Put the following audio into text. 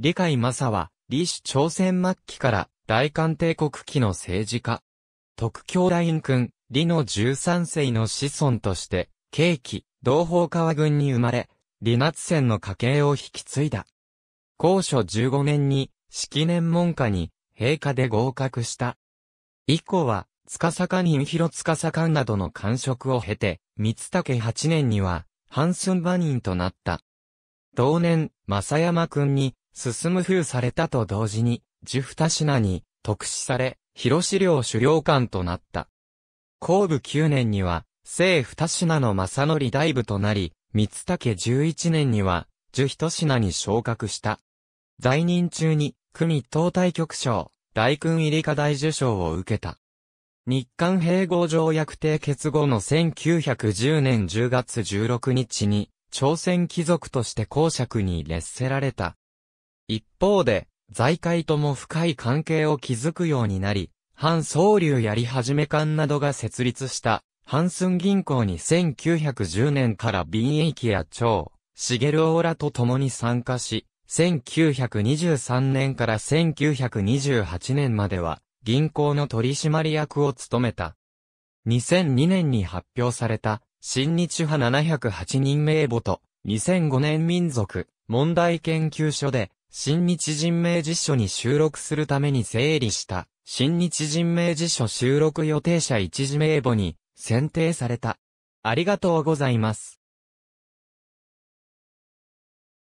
李海正は、李氏朝鮮末期から大韓帝国期の政治家。特教大院君、李の13世の子孫として、慶期、同胞川軍に生まれ、李夏戦の家系を引き継いだ。高所15年に、式年門下に、陛下で合格した。以降は、司官人広司官などの官職を経て、三竹8年には、半寸馬人となった。同年、正山君に、進む封されたと同時に、十二品に特使され、広資領主領官となった。後部九年には、聖二品の正則大部となり、三竹十一年には、十一品に昇格した。在任中に、組東大局賞、大君入り課題受賞を受けた。日韓併合条約締結後の1910年10月16日に、朝鮮貴族として公爵に列せられた。一方で、財界とも深い関係を築くようになり、反総流やり始め館などが設立した、ハンスン銀行に1910年から便益や長、ルオーラと共に参加し、1923年から1928年までは、銀行の取締役を務めた。2002年に発表された、新日派708人名簿と、2005年民族問題研究所で、新日人名辞書に収録するために整理した、新日人名辞書収録予定者一時名簿に選定された。ありがとうございます。